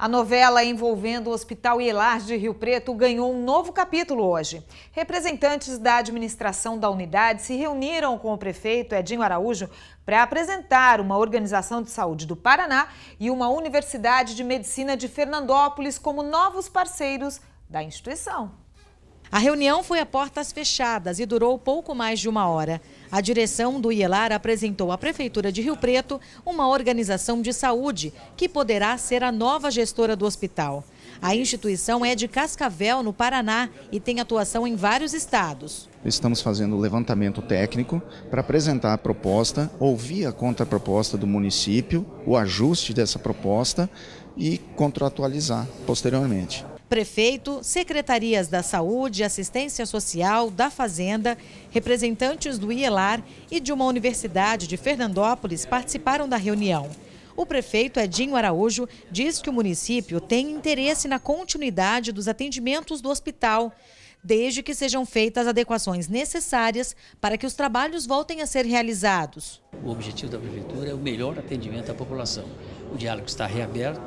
A novela envolvendo o Hospital Ielar de Rio Preto ganhou um novo capítulo hoje. Representantes da administração da unidade se reuniram com o prefeito Edinho Araújo para apresentar uma organização de saúde do Paraná e uma universidade de medicina de Fernandópolis como novos parceiros da instituição. A reunião foi a portas fechadas e durou pouco mais de uma hora. A direção do IELAR apresentou à Prefeitura de Rio Preto uma organização de saúde que poderá ser a nova gestora do hospital. A instituição é de Cascavel, no Paraná, e tem atuação em vários estados. Estamos fazendo o levantamento técnico para apresentar a proposta, ouvir a contraproposta do município, o ajuste dessa proposta e contratualizar posteriormente prefeito, secretarias da Saúde, Assistência Social, da Fazenda, representantes do IELAR e de uma universidade de Fernandópolis participaram da reunião. O prefeito Edinho Araújo diz que o município tem interesse na continuidade dos atendimentos do hospital desde que sejam feitas as adequações necessárias para que os trabalhos voltem a ser realizados. O objetivo da Prefeitura é o melhor atendimento à população. O diálogo está reaberto,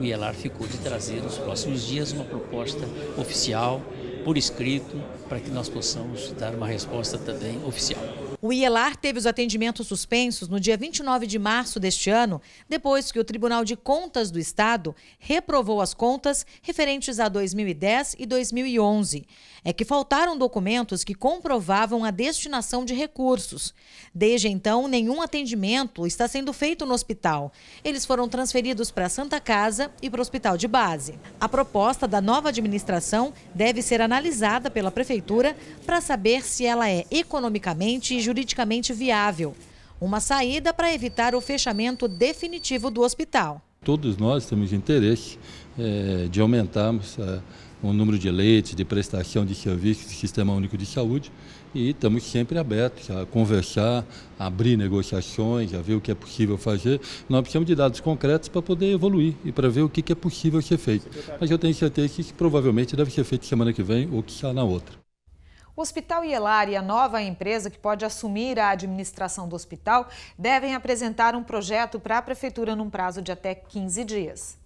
o IELAR ficou de trazer nos próximos dias uma proposta oficial, por escrito, para que nós possamos dar uma resposta também oficial. O IELAR teve os atendimentos suspensos no dia 29 de março deste ano, depois que o Tribunal de Contas do Estado reprovou as contas referentes a 2010 e 2011. É que faltaram documentos que comprovavam a destinação de recursos. Desde então, nenhum atendimento está sendo feito no hospital. Eles foram transferidos para a Santa Casa e para o hospital de base. A proposta da nova administração deve ser analisada pela Prefeitura para saber se ela é economicamente e juridicamente viável. Uma saída para evitar o fechamento definitivo do hospital. Todos nós temos interesse é, de aumentarmos eh, o número de leitos, de prestação de serviços do Sistema Único de Saúde e estamos sempre abertos a conversar, a abrir negociações, a ver o que é possível fazer. Nós precisamos de dados concretos para poder evoluir e para ver o que é possível ser feito. Mas eu tenho certeza que isso provavelmente deve ser feito semana que vem ou que está na outra. O Hospital Ielar e a nova empresa que pode assumir a administração do hospital devem apresentar um projeto para a Prefeitura num prazo de até 15 dias.